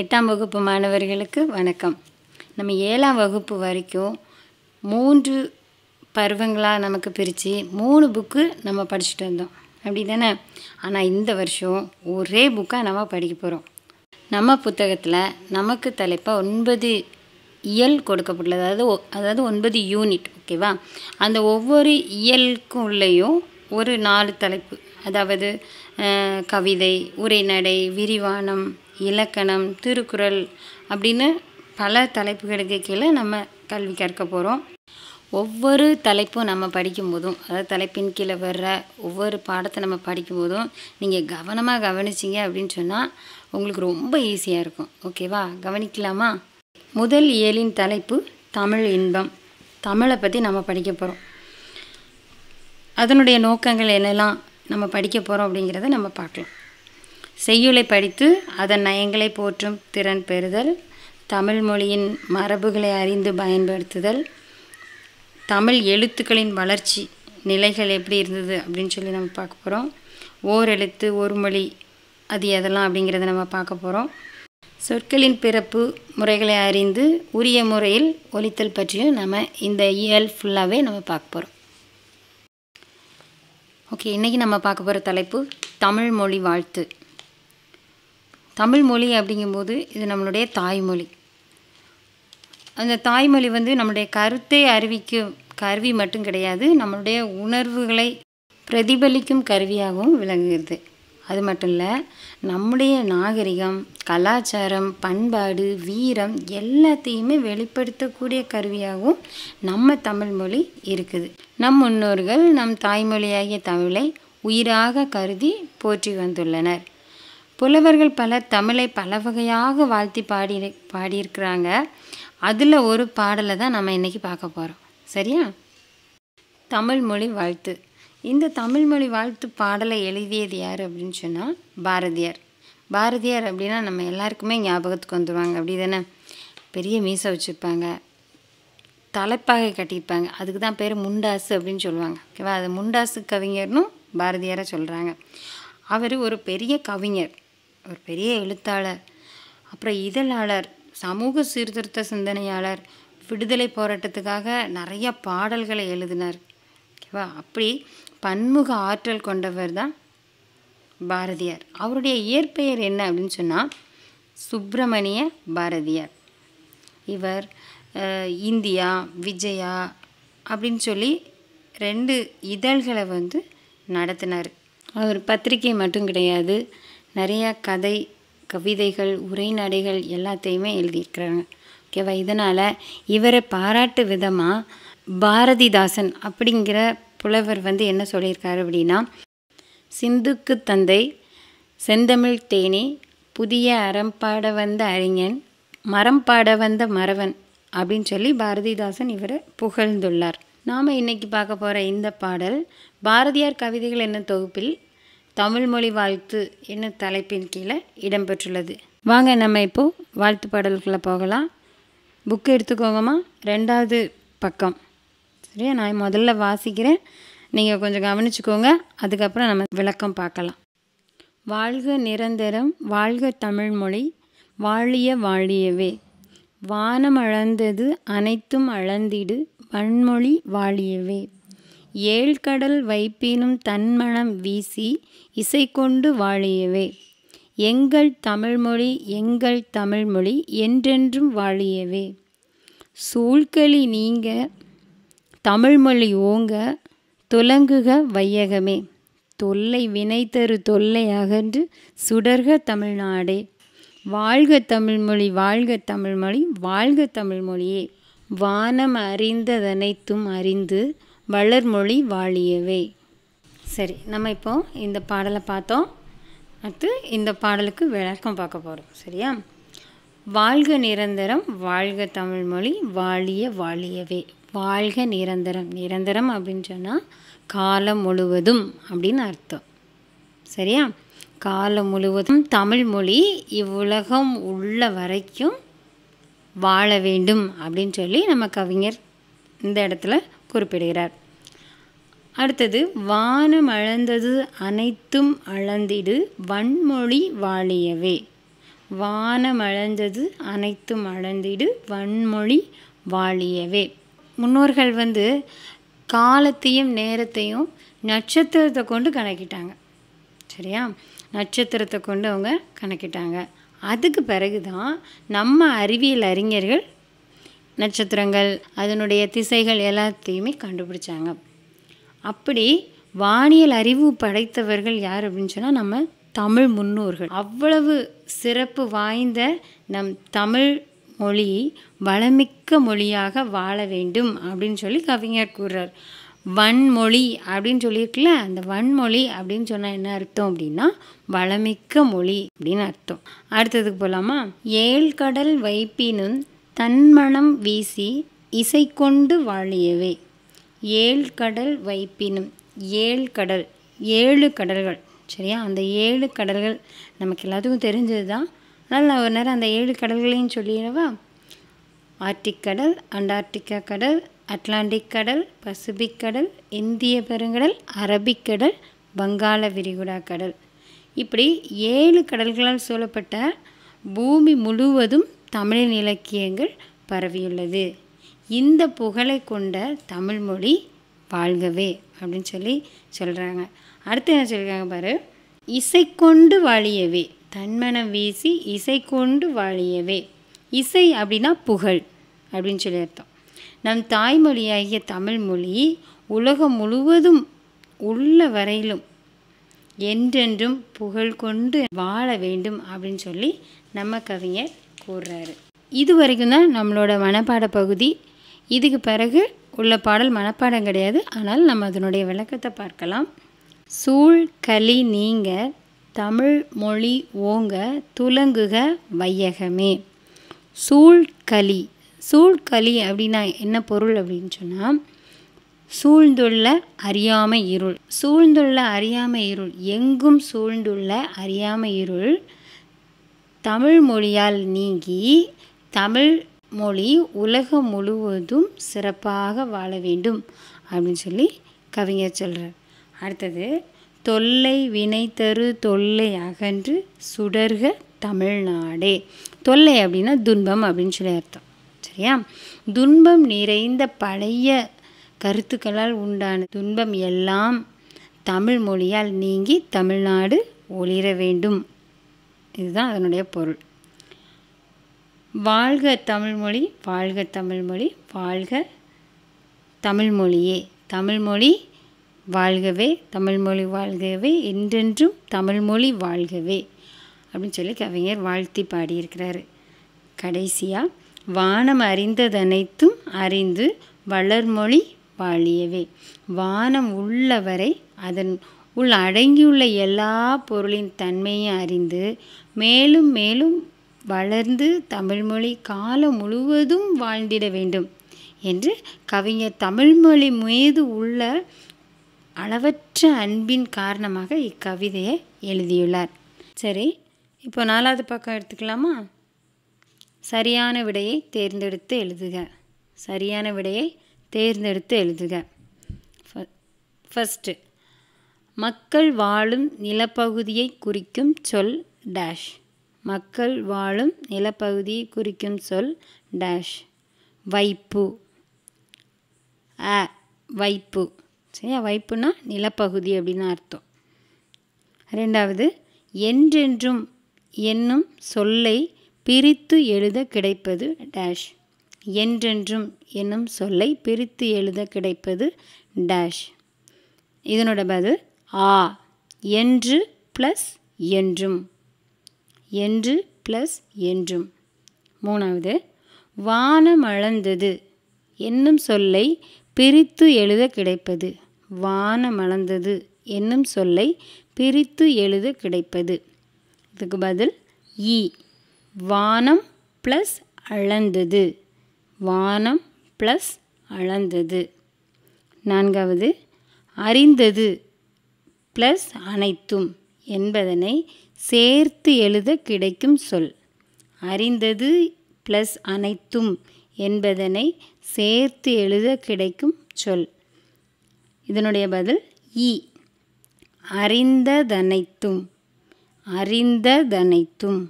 எட்டாம் வகுப்பு மாணவர்களுக்கு வணக்கம் நம்ம ஏழாம் வகுப்பு வரைக்கும் மூன்று பருவங்களாக நமக்கு பிரித்து மூணு புக்கு நம்ம படிச்சுட்டு வந்தோம் அப்படி தானே ஆனால் இந்த வருஷம் ஒரே புக்காக நம்ம படிக்க போகிறோம் நம்ம புத்தகத்தில் நமக்கு தலைப்பாக ஒன்பது இயல் கொடுக்கப்பட்டுள்ளது அதாவது அதாவது ஒன்பது யூனிட் ஓகேவா அந்த ஒவ்வொரு இயலுக்கும் உள்ளேயும் ஒரு நாலு தலைப்பு அதாவது கவிதை உரைநடை விரிவானம் இலக்கணம் திருக்குறள் அப்படின்னு பல தலைப்புகளுக்கு கீழே நம்ம கல்வி கற்க போகிறோம் ஒவ்வொரு தலைப்பும் நம்ம படிக்கும்போதும் அதாவது தலைப்பின் கீழே வர்ற ஒவ்வொரு பாடத்தை நம்ம படிக்கும்போதும் நீங்கள் கவனமாக கவனிச்சிங்க அப்படின்னு சொன்னால் உங்களுக்கு ரொம்ப ஈஸியாக இருக்கும் ஓகேவா கவனிக்கலாமா முதல் ஏழின் தலைப்பு தமிழ் இன்பம் தமிழை பற்றி நம்ம படிக்க போகிறோம் அதனுடைய நோக்கங்கள் என்னெல்லாம் நம்ம படிக்க போகிறோம் அப்படிங்கிறத நம்ம பார்க்கலாம் செய்யுளை படித்து அதன் நயங்களை போற்றும் திறன் பெறுதல் தமிழ் மொழியின் மரபுகளை அறிந்து பயன்படுத்துதல் தமிழ் எழுத்துக்களின் வளர்ச்சி நிலைகள் எப்படி இருந்தது அப்படின்னு சொல்லி நம்ம பார்க்க போகிறோம் ஓர் எழுத்து ஒரு மொழி அது எதெல்லாம் அப்படிங்கிறத நம்ம பார்க்க போகிறோம் சொற்களின் பிறப்பு முறைகளை அறிந்து உரிய முறையில் ஒலித்தல் பற்றியும் நம்ம இந்த இயல் ஃபுல்லாகவே நம்ம பார்க்க போகிறோம் ஓகே இன்றைக்கி நம்ம பார்க்க போகிற தலைப்பு தமிழ் மொழி வாழ்த்து தமிழ் மொழி அப்படிங்கும்போது இது நம்மளுடைய தாய்மொழி அந்த தாய்மொழி வந்து நம்முடைய கருத்தை அறிவிக்கும் கருவி மட்டும் கிடையாது நம்மளுடைய உணர்வுகளை பிரதிபலிக்கும் கருவியாகவும் விளங்குகிறது அது மட்டும் இல்லை நம்முடைய நாகரிகம் கலாச்சாரம் பண்பாடு வீரம் எல்லாத்தையுமே வெளிப்படுத்தக்கூடிய கருவியாகவும் நம்ம தமிழ்மொழி இருக்குது நம் முன்னோர்கள் நம் தாய்மொழியாகிய தமிழை உயிராக கருதி போற்றி வந்துள்ளனர் புலவர்கள் பலர் தமிழை பல வகையாக வாழ்த்தி பாடி பாடியிருக்கிறாங்க அதில் ஒரு பாடலை தான் நம்ம இன்றைக்கி பார்க்க போகிறோம் சரியா தமிழ்மொழி வாழ்த்து இந்த தமிழ்மொழி வாழ்த்து பாடலை எழுதியது யார் அப்படின்னு சொன்னால் பாரதியார் பாரதியார் அப்படின்னா நம்ம எல்லாருக்குமே ஞாபகத்துக்கு வந்துடுவாங்க அப்படி தானே பெரிய மீசை வச்சுருப்பாங்க தலைப்பாகை கட்டியிருப்பாங்க அதுக்கு தான் பேர் முண்டாசு அப்படின்னு சொல்லுவாங்க ஓகேவா அது முண்டாசு கவிஞர்னும் பாரதியாரை சொல்கிறாங்க அவர் ஒரு பெரிய கவிஞர் ஒரு பெரிய எழுத்தாளர் அப்புறம் இதழாளர் சமூக சீர்திருத்த சிந்தனையாளர் விடுதலை போராட்டத்துக்காக நிறைய பாடல்களை எழுதினார் ஓகேவா அப்படி பன்முக ஆற்றல் கொண்டவர் தான் பாரதியார் அவருடைய இயற்பெயர் என்ன அப்படின்னு சொன்னால் சுப்பிரமணிய பாரதியார் இவர் இந்தியா விஜயா அப்படின்னு சொல்லி ரெண்டு இதழ்களை வந்து நடத்தினார் அவர் பத்திரிகை மட்டும் கிடையாது நிறையா கதை கவிதைகள் உரைநடைகள் எல்லாத்தையுமே எழுதியிருக்கிறாங்க ஓகேவா இதனால் இவரை பாராட்டு விதமாக பாரதிதாசன் அப்படிங்கிற புலவர் வந்து என்ன சொல்லியிருக்காரு அப்படின்னா சிந்துக்கு தந்தை செந்தமிழ் தேனி புதிய அறம்பாட வந்த அறிஞன் மரம் பாட வந்த மறவன் அப்படின்னு சொல்லி பாரதிதாசன் இவரை புகழ்ந்துள்ளார் நாம் இன்றைக்கி பார்க்க போகிற இந்த பாடல் பாரதியார் கவிதைகள் என்ன தொகுப்பில் தமிழ்மொழி வாழ்த்து என்னும் தலைப்பின் கீழே இடம்பெற்றுள்ளது வாங்க நம்ம இப்போது வாழ்த்து பாடல்களை போகலாம் புக்கு எடுத்துக்கோங்கம்மா ரெண்டாவது பக்கம் சரியா நான் முதல்ல வாசிக்கிறேன் நீங்கள் கொஞ்சம் கவனிச்சுக்கோங்க அதுக்கப்புறம் நம்ம விளக்கம் பார்க்கலாம் வாழ்க நிரந்தரம் வாழ்க தமிழ்மொழி வாழிய வாழியவே வானம் அளந்தது அனைத்தும் அளந்திடு வன்மொழி வாழியவே ஏழ்கடல் வைப்பினும் தன்மணம் வீசி இசை கொண்டு வாழியவே எங்கள் தமிழ்மொழி எங்கள் தமிழ்மொழி என்றென்றும் வாழியவே சூழ்களி நீங்க தமிழ்மொழி ஓங்க துலங்குக வையகமே தொல்லை வினை தரு தொல்லை அகன்று சுடர்க தமிழ்நாடே வாழ்க தமிழ்மொழி வாழ்க தமிழ்மொழி வாழ்க தமிழ்மொழியே வானம் அறிந்ததனைத்தும் அறிந்து வளர்மொழி வாழியவே சரி நம்ம இப்போ இந்த பாடலை பார்த்தோம் அடுத்து இந்த பாடலுக்கு விளக்கம் பார்க்க போகிறோம் சரியா வாழ்க நிரந்தரம் வாழ்க தமிழ்மொழி வாழிய வாழியவே வாழ்க நிரந்தரம் நிரந்தரம் அப்படின்னு சொன்னால் காலம் முழுவதும் அப்படின்னு அர்த்தம் சரியா காலம் முழுவதும் தமிழ்மொழி இவ்வுலகம் உள்ள வரைக்கும் வாழ வேண்டும் அப்படின்னு சொல்லி நம்ம கவிஞர் இந்த இடத்துல குறிப்பிடுகிறார் அடுத்தது வானம் அளந்தது அனைத்தும் அளந்திடு வன்மொழி வாழியவே வானம் அளந்தது அனைத்தும் அளந்திடு வன்மொழி வாழியவே முன்னோர்கள் வந்து காலத்தையும் நேரத்தையும் நட்சத்திரத்தை கொண்டு கணக்கிட்டாங்க சரியா நட்சத்திரத்தை கொண்டு அவங்க கணக்கிட்டாங்க அதுக்கு பிறகு தான் நம்ம அறிவியல் அறிஞர்கள் நட்சத்திரங்கள் அதனுடைய திசைகள் எல்லாத்தையுமே கண்டுபிடிச்சாங்க அப்படி வானியல் அறிவு படைத்தவர்கள் யார் அப்படின்னு சொன்னால் நம்ம தமிழ் முன்னோர்கள் அவ்வளவு சிறப்பு வாய்ந்த நம் தமிழ் மொழி வளமிக்க மொழியாக வாழ வேண்டும் அப்படின்னு சொல்லி கவிஞர் கூறுறார் வன்மொழி அப்படின்னு சொல்லியிருக்குல்ல அந்த வன்மொழி அப்படின்னு சொன்னால் என்ன அர்த்தம் அப்படின்னா வளமிக்க மொழி அப்படின்னு அர்த்தம் அடுத்ததுக்கு போகலாமா ஏழ்கடல் வைப்பினும் தன்மணம் வீசி இசை கொண்டு வாழியவே ஏழு கடல் வைப்பினும் ஏழு கடல் ஏழு கடல்கள் சரியா அந்த ஏழு கடல்கள் நமக்கு எல்லாத்துக்கும் தெரிஞ்சது தான் அதனால் நான் ஒரு நேரம் அந்த ஏழு கடல்களையும் சொல்லிடவா ஆர்டிக் கடல் அண்டார்டிகா கடல் அட்லாண்டிக் கடல் பசிபிக் கடல் இந்திய பெருங்கடல் அரபிக் கடல் வங்காள விரிகுடா கடல் இப்படி ஏழு கடல்களால் சூழப்பட்ட பூமி முழுவதும் தமிழின் இலக்கியங்கள் பரவியுள்ளது இந்த புகழை கொண்ட தமிழ்மொழி வாழ்கவே அப்படின்னு சொல்லி சொல்கிறாங்க அடுத்து என்ன சொல்லியிருக்காங்க பாரு இசை கொண்டு வாழியவே தன்மனம் வீசி இசை கொண்டு வாழியவே இசை அப்படின்னா புகழ் அப்படின்னு சொல்லி அர்த்தம் நம் தாய்மொழியாகிய தமிழ்மொழி உலகம் முழுவதும் உள்ள வரையிலும் என்றென்றும் புகழ் கொண்டு வாழ வேண்டும் அப்படின்னு சொல்லி நம்ம கவிஞர் கூறுறாரு இது வரைக்கும் தான் நம்மளோட மனப்பாட பகுதி இதுக்கு பிறகு உள்ள பாடல் மனப்பாடம் கிடையாது ஆனால் நம்ம அதனுடைய விளக்கத்தை பார்க்கலாம் சூழ் களி நீங்க தமிழ் மொழி ஓங்க துலங்குக வையகமே சூழ்களி சூழ்களி அப்படின்னா என்ன பொருள் அப்படின்னு சொன்னால் சூழ்ந்துள்ள அறியாமை இருள் சூழ்ந்துள்ள அறியாமை இருள் எங்கும் சூழ்ந்துள்ள அறியாமை இருள் தமிழ் மொழியால் நீங்கி தமிழ் மொழி உலகம் முழுவதும் சிறப்பாக வாழ வேண்டும் அப்படின்னு சொல்லி கவிஞர் சொல்கிறார் அடுத்தது தொல்லை வினை தரு தொல்லை அகன்று சுடர்க தமிழ்நாடே தொல்லை அப்படின்னா துன்பம் அப்படின்னு சொல்லி அர்த்தம் சரியா துன்பம் நிறைந்த பழைய கருத்துக்களால் உண்டான துன்பம் எல்லாம் தமிழ் மொழியால் நீங்கி தமிழ்நாடு ஒளிர வேண்டும் இதுதான் அதனுடைய பொருள் வாழ்க தமிழ்மொழி வாழ்க தமிழ்மொழி வாழ்க தமிழ்மொழியே தமிழ்மொழி வாழ்கவே தமிழ்மொழி வாழ்கவே என்றென்றும் தமிழ்மொழி வாழ்கவே அப்படின்னு சொல்லி கவிஞர் வாழ்த்தி பாடியிருக்கிறாரு கடைசியாக வானம் அறிந்ததனைத்தும் அறிந்து வளர்மொழி வாழியவே வானம் உள்ளவரை அதன் உள் அடங்கியுள்ள எல்லா பொருளின் தன்மையும் அறிந்து மேலும் மேலும் வளர்ந்து தமிழ்மொழி காலம் முழுவதும் வாழ்ந்திட வேண்டும் என்று கவிஞர் தமிழ்மொழி மீது உள்ள அளவற்ற அன்பின் காரணமாக இக்கவிதையை எழுதியுள்ளார் சரி இப்போ நாலாவது பக்கம் எடுத்துக்கலாமா சரியான விடையை தேர்ந்தெடுத்து எழுதுக சரியான விடையை தேர்ந்தெடுத்து எழுதுக ஃபஸ்ட்டு மக்கள் வாழும் நிலப்பகுதியை குறிக்கும் சொல் டேஷ் மக்கள் வாழும் நிலப்பகுதி குறிக்கும் சொல் டேஷ் வைப்பு அ வைப்பு சரியா வைப்புனா நிலப்பகுதி அப்படின்னு அர்த்தம் ரெண்டாவது என்றென்றும் என்னும் சொல்லை பிரித்து எழுத கிடைப்பது டேஷ் என்றென்றும் என்னும் சொல்லை பிரித்து எழுத கிடைப்பது டேஷ் இதனோட பதில் ஆ என்று ப்ளஸ் என்றும் என்று ப்ளஸ் என்றும் மூணாவது வானமளந்தது என்னும் சொல்லை பிரித்து எழுத கிடைப்பது வானமளந்தது என்னும் சொல்லை பிரித்து எழுத கிடைப்பது இதுக்கு பதில் இ வானம் ப்ளஸ் அளந்தது வானம் ப்ளஸ் அளந்தது நான்காவது அறிந்தது ப்ளஸ் அனைத்தும் என்பதனை சேர்த்து எழுத கிடைக்கும் சொல் அறிந்தது ப்ளஸ் அனைத்தும் என்பதனை சேர்த்து எழுத கிடைக்கும் சொல் இதனுடைய பதில் இ அறிந்ததனைத்தும் அறிந்ததனைத்தும்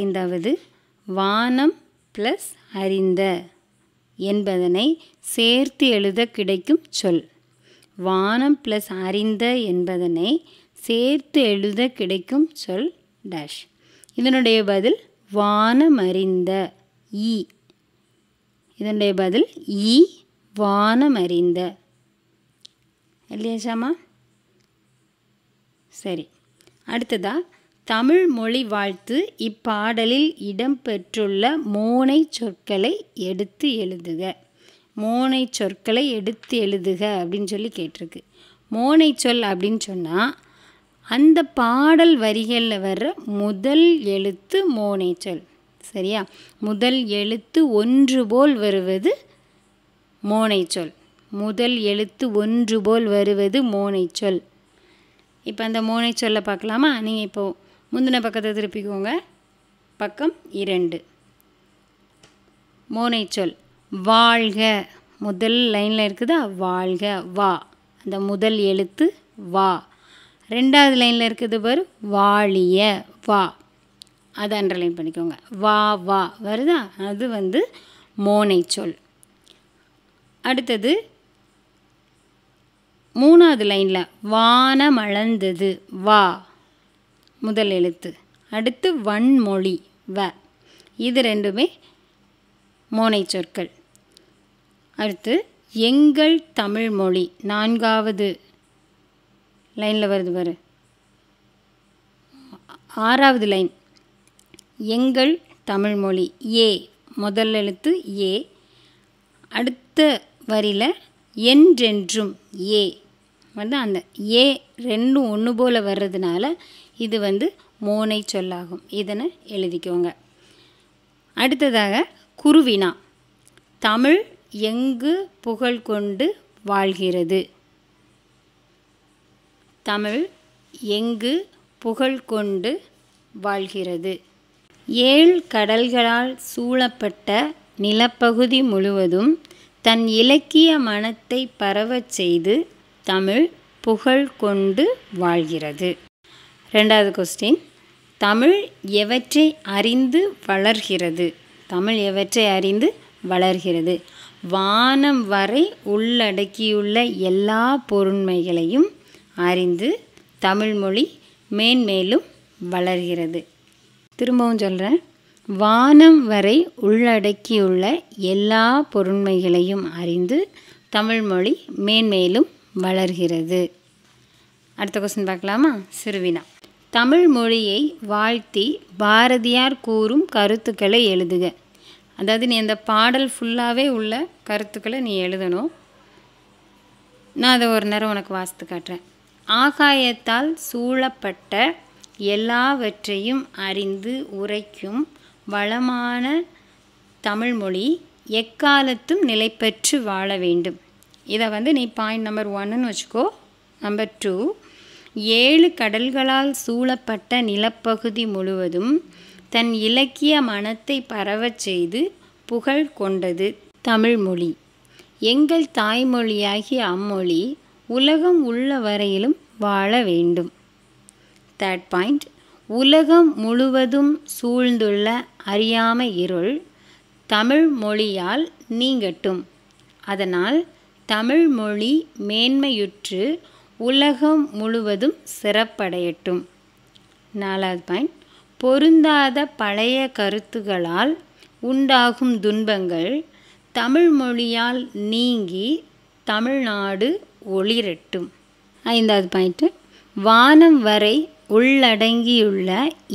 ஐந்தாவது வானம் ப்ளஸ் அறிந்த என்பதனை சேர்த்து எழுத கிடைக்கும் சொல் வானம் ப்ளஸ் அறிந்த என்பதனை சேர்த்து எழுத கிடைக்கும் சொல் டேஷ் இதனுடைய பதில் வானமறிந்த ஈ இதனுடைய பதில் ஈ வானமறிந்த இல்லையா சரி அடுத்ததா தமிழ் மொழி வாழ்த்து இப்பாடலில் இடம்பெற்றுள்ள மூனை சொற்களை எடுத்து எழுதுக மோனை சொற்களை எடுத்து எழுதுக அப்படின்னு சொல்லி கேட்டிருக்கு மோனை சொல் அப்படின்னு சொன்னால் அந்த பாடல் வரிகளில் வர்ற முதல் எழுத்து மோனேச்சல் சரியா முதல் எழுத்து ஒன்று போல் வருவது மோனைச்சொல் முதல் எழுத்து ஒன்று போல் வருவது மோனைச்சொல் இப்போ அந்த மோனைச்சொல்லை பார்க்கலாமா நீங்கள் இப்போது முந்தின பக்கத்தை திருப்பிக்கோங்க பக்கம் இரண்டு மோனைச்சொல் வாழ்க முதல் லைனில் இருக்குதா வாழ்க வா அந்த முதல் எழுத்து வா ரெண்டாவது லைனில் இருக்குது பார் வாழிய வா அதை அண்டர்லைன் பண்ணிக்கோங்க வா வா வருதா அது வந்து மோனை சொல் அடுத்தது மூணாவது லைனில் வான மலந்தது வா முதல் எழுத்து அடுத்து வன்மொழி வ இது ரெண்டுமே மோனை சொற்கள் அடுத்து எங்கள் தமிழ்மொழி நான்காவது லைனில் வருது பாரு ஆறாவது லைன் எங்கள் தமிழ்மொழி ஏ முதல் எழுத்து ஏ அடுத்த வரியில் என்றென்றும் ஏ வந்து அந்த ஏ ரெண்டும் ஒன்று போல் வர்றதுனால இது வந்து மோனை சொல்லாகும் இதனை எழுதிக்கோங்க அடுத்ததாக குருவினா தமிழ் எங்கு புகழ் கொண்டு வாழ்கிறது தமிழ் எங்கு புகழ் கொண்டு வாழ்கிறது ஏழு கடல்களால் சூழப்பட்ட நிலப்பகுதி முழுவதும் தன் இலக்கிய மனத்தை பரவச் செய்து தமிழ் புகழ் கொண்டு வாழ்கிறது ரெண்டாவது கொஸ்டின் தமிழ் எவற்றை அறிந்து வளர்கிறது தமிழ் எவற்றை அறிந்து வளர்கிறது வானம் வரை உள்ளடக்கியுள்ள எல்லா பொருண்மைகளையும் அறிந்து தமிழ்மொழி மேன்மேலும் வளர்கிறது திரும்பவும் சொல்கிறேன் வானம் வரை உள்ளடக்கியுள்ள எல்லா பொருண்மைகளையும் அறிந்து தமிழ்மொழி மேன்மேலும் வளர்கிறது அடுத்த கொஸ்டின் பார்க்கலாமா சிறுவினா தமிழ் மொழியை வாழ்த்தி பாரதியார் கூறும் கருத்துக்களை எழுதுக அதாவது நீ அந்த பாடல் ஃபுல்லாகவே உள்ள கருத்துக்களை நீ எழுதணும் நான் அதை ஒரு நேரம் உனக்கு வாசித்து காட்டுறேன் ஆகாயத்தால் சூழப்பட்ட எல்லாவற்றையும் அறிந்து உரைக்கும் வளமான தமிழ்மொழி எக்காலத்தும் நிலைப்பெற்று வாழ வேண்டும் இதை வந்து நீ பாயிண்ட் நம்பர் ஒன்னுன்னு வச்சுக்கோ நம்பர் டூ ஏழு கடல்களால் சூழப்பட்ட நிலப்பகுதி முழுவதும் தன் இலக்கிய மனத்தை பரவச் செய்து புகழ் கொண்டது தமிழ்மொழி எங்கள் தாய்மொழியாகிய அம்மொழி உலகம் உள்ள வரையிலும் வாழ வேண்டும் தேர்ட் பாயிண்ட் உலகம் முழுவதும் சூழ்ந்துள்ள அறியாமை இருள் தமிழ் மொழியால் நீங்கட்டும் அதனால் தமிழ் மொழி மேன்மையுற்று உலகம் முழுவதும் சிறப்படையட்டும் நாலாவது பாயிண்ட் பொருந்தாத பழைய கருத்துகளால் உண்டாகும் துன்பங்கள் தமிழ் மொழியால் நீங்கி தமிழ்நாடு ஒளிரட்டும் ஐந்தாவது பாயிண்ட்டு வானம் வரை உள்ளடங்கியுள்ள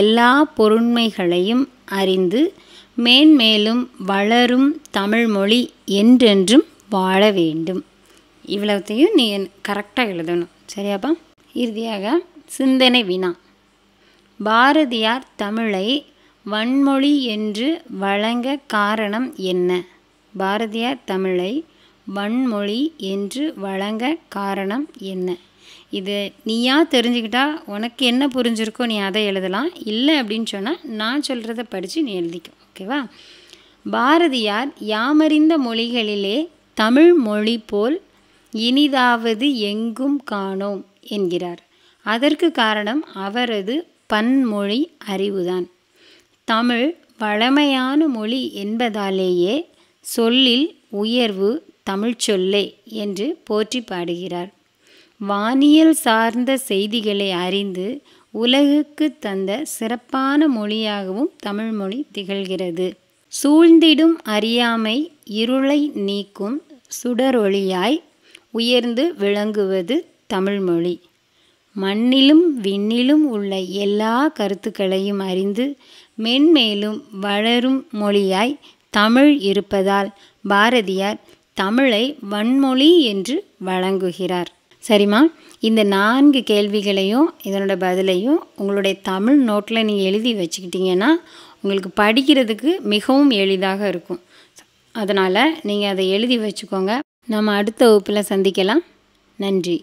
எல்லா பொருண்மைகளையும் அறிந்து மேன்மேலும் வளரும் தமிழ்மொழி என்றென்றும் வாழ வேண்டும் இவ்வளோத்தையும் நீ கரெக்டாக எழுதணும் சரியாப்பா இறுதியாக சிந்தனை வினா பாரதியார் தமிழை வன்மொழி என்று வழங்க காரணம் என்ன பாரதியார் தமிழை வன்மொழி என்று வழங்க காரணம் என்ன இது நீயா தெரிஞ்சுக்கிட்டா உனக்கு என்ன புரிஞ்சிருக்கோ நீ அதை எழுதலாம் இல்லை அப்படின்னு சொன்னால் நான் சொல்கிறத படித்து நீ எழுதிக்கும் ஓகேவா பாரதியார் யாமறிந்த மொழிகளிலே தமிழ் மொழி போல் இனிதாவது எங்கும் காணோம் என்கிறார் அதற்கு காரணம் அவரது பன்மொழி அறிவுதான் தமிழ் வழமையான மொழி என்பதாலேயே சொல்லில் உயர்வு தமிழ் சொல்லே என்று போற்றி பாடுகிறார் வானியல் சார்ந்த செய்திகளை அறிந்து உலகுக்கு தந்த சிறப்பான மொழியாகவும் தமிழ்மொழி திகழ்கிறது சூழ்ந்திடும் அறியாமை இருளை நீக்கும் சுடரொளியாய் உயர்ந்து விளங்குவது தமிழ்மொழி மண்ணிலும் விண்ணிலும் உள்ள எல்லா கருத்துக்களையும் அறிந்து மென்மேலும் வளரும் மொழியாய் தமிழ் இருப்பதால் பாரதியார் தமிழை வன்மொழி என்று வழங்குகிறார் சரிம்மா இந்த நான்கு கேள்விகளையும் இதனோட பதிலையும் உங்களுடைய தமிழ் நோட்டில் நீங்கள் எழுதி வச்சுக்கிட்டீங்கன்னா உங்களுக்கு படிக்கிறதுக்கு மிகவும் எளிதாக இருக்கும் அதனால் நீங்கள் அதை எழுதி வச்சுக்கோங்க நம்ம அடுத்த வகுப்பில் சந்திக்கலாம் நன்றி